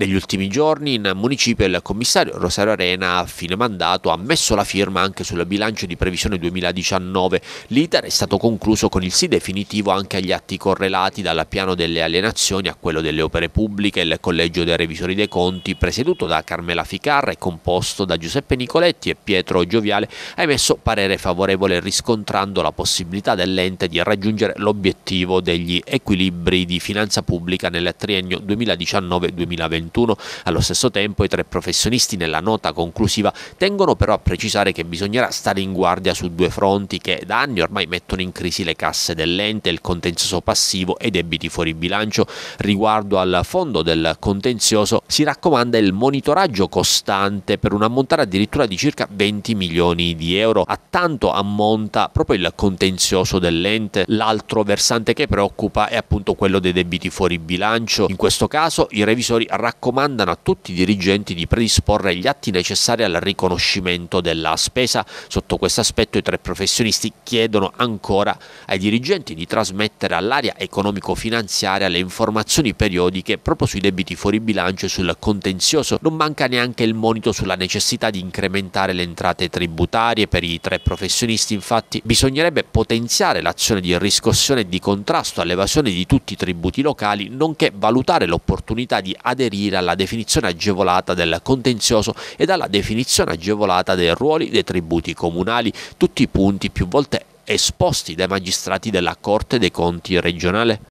Negli ultimi giorni in municipio il commissario Rosario Arena a fine mandato ha messo la firma anche sul bilancio di previsione 2019. L'iter è stato concluso con il sì definitivo anche agli atti correlati dal piano delle alienazioni a quello delle opere pubbliche. Il collegio dei revisori dei conti, presieduto da Carmela Ficarra e composto da Giuseppe Nicoletti e Pietro Gioviale, ha emesso parere favorevole riscontrando la possibilità dell'ente di raggiungere l'obiettivo degli equilibri di finanza pubblica nel triennio 2019-2020. 2021. Allo stesso tempo i tre professionisti nella nota conclusiva tengono però a precisare che bisognerà stare in guardia su due fronti che da anni ormai mettono in crisi le casse dell'ente, il contenzioso passivo e i debiti fuori bilancio. Riguardo al fondo del contenzioso si raccomanda il monitoraggio costante per un ammontare addirittura di circa 20 milioni di euro. A tanto ammonta proprio il contenzioso dell'ente. L'altro versante che preoccupa è appunto quello dei debiti fuori bilancio. In questo caso i revisori raccomandano raccomandano a tutti i dirigenti di predisporre gli atti necessari al riconoscimento della spesa. Sotto questo aspetto i tre professionisti chiedono ancora ai dirigenti di trasmettere all'area economico-finanziaria le informazioni periodiche proprio sui debiti fuori bilancio e sul contenzioso. Non manca neanche il monito sulla necessità di incrementare le entrate tributarie. Per i tre professionisti infatti bisognerebbe potenziare l'azione di riscossione e di contrasto all'evasione di tutti i tributi locali, nonché valutare l'opportunità di aderire addivenire alla definizione agevolata del contenzioso e alla definizione agevolata dei ruoli dei tributi comunali, tutti i punti più volte esposti dai magistrati della Corte dei Conti regionale.